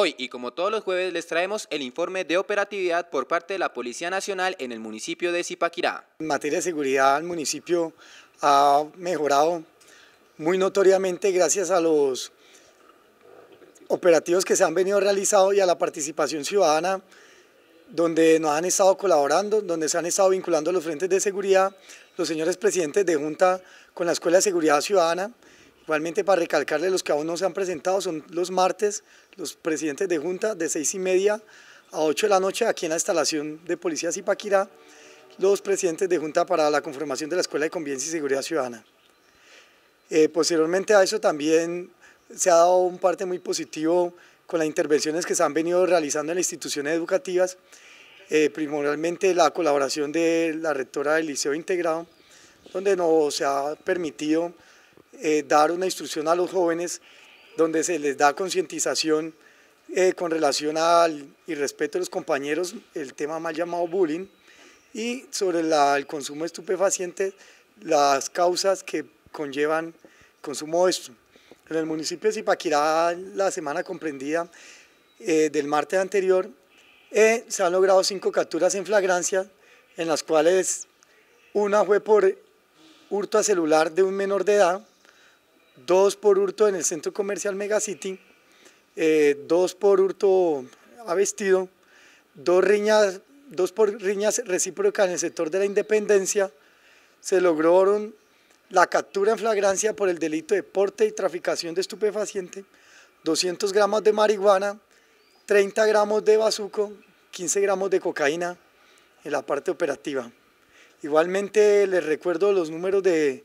Hoy y como todos los jueves les traemos el informe de operatividad por parte de la Policía Nacional en el municipio de Zipaquirá. En materia de seguridad el municipio ha mejorado muy notoriamente gracias a los operativos que se han venido realizando y a la participación ciudadana donde nos han estado colaborando, donde se han estado vinculando los frentes de seguridad, los señores presidentes de Junta con la Escuela de Seguridad Ciudadana Igualmente, para recalcarle, los que aún no se han presentado son los martes, los presidentes de junta, de seis y media a 8 de la noche, aquí en la instalación de Policía Zipaquirá, los presidentes de junta para la conformación de la Escuela de Convivencia y Seguridad Ciudadana. Eh, posteriormente a eso también se ha dado un parte muy positivo con las intervenciones que se han venido realizando en las instituciones educativas, eh, primordialmente la colaboración de la rectora del Liceo Integrado, donde nos ha permitido eh, dar una instrucción a los jóvenes donde se les da concientización eh, con relación al irrespeto de los compañeros, el tema mal llamado bullying, y sobre el consumo estupefaciente, las causas que conllevan consumo de esto. En el municipio de Zipaquirá, la semana comprendida eh, del martes anterior, se han logrado cinco capturas en flagrancia, en las cuales una fue por hurto a celular de un menor de edad, dos por hurto en el centro comercial Megacity, eh, dos por hurto a vestido, dos, riñas, dos por riñas recíprocas en el sector de la independencia, se lograron la captura en flagrancia por el delito de porte y traficación de estupefaciente, 200 gramos de marihuana, 30 gramos de bazuco, 15 gramos de cocaína en la parte operativa. Igualmente les recuerdo los números de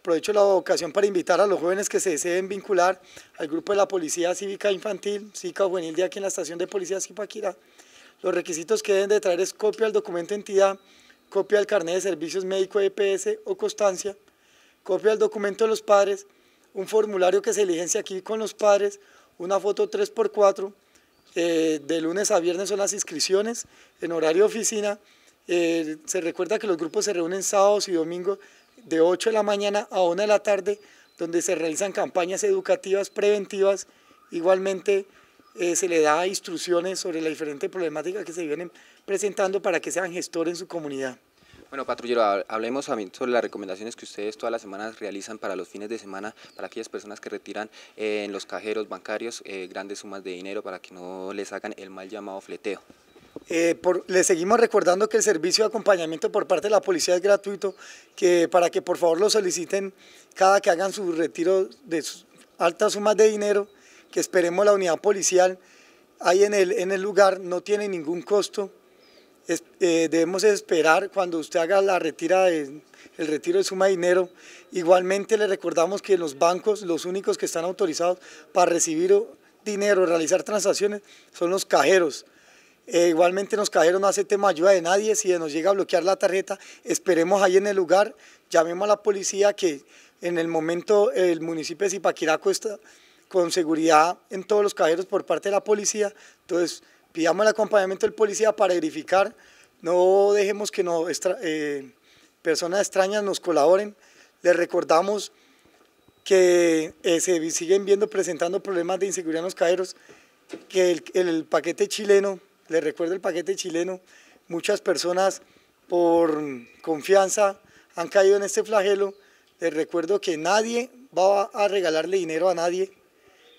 Aprovecho la ocasión para invitar a los jóvenes que se deseen vincular al grupo de la Policía Cívica Infantil, Cívica Juvenil de aquí en la estación de Policía Zipaquirá. Los requisitos que deben de traer es copia del documento de entidad, copia del carnet de servicios médico EPS e o constancia, copia del documento de los padres, un formulario que se diligencia aquí con los padres, una foto 3x4, eh, de lunes a viernes son las inscripciones en horario oficina, eh, se recuerda que los grupos se reúnen sábados y domingos de 8 de la mañana a 1 de la tarde, donde se realizan campañas educativas preventivas. Igualmente eh, se le da instrucciones sobre las diferentes problemáticas que se vienen presentando para que sean gestores en su comunidad. Bueno, patrullero, hablemos también sobre las recomendaciones que ustedes todas las semanas realizan para los fines de semana, para aquellas personas que retiran eh, en los cajeros bancarios eh, grandes sumas de dinero para que no les hagan el mal llamado fleteo. Eh, le seguimos recordando que el servicio de acompañamiento por parte de la policía es gratuito, que para que por favor lo soliciten cada que hagan su retiro de altas sumas de dinero, que esperemos la unidad policial ahí en el, lugar, no tiene ningún costo. Eh, debemos esperar cuando usted haga la retira el retiro de suma de dinero. Igualmente le recordamos que los bancos, los únicos que están autorizados para recibir dinero, realizar transacciones, son los cajeros. Eh, igualmente nos cayeron no tema ayuda de nadie, si nos llega a bloquear la tarjeta, esperemos ahí en el lugar, llamemos a la policía que en el momento el municipio de Zipaquiraco está con seguridad en todos los cajeros por parte de la policía, entonces pidamos el acompañamiento del policía para verificar, no dejemos que no, eh, personas extrañas nos colaboren, les recordamos que eh, se siguen viendo presentando problemas de inseguridad en los cajeros, que el paquete chileno les recuerdo el paquete chileno, muchas personas por confianza han caído en este flagelo. Les recuerdo que nadie va a regalarle dinero a nadie,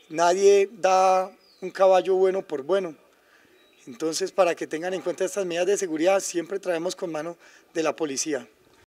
nadie da un caballo bueno por bueno. Entonces, para que tengan en cuenta estas medidas de seguridad, siempre traemos con mano de la policía.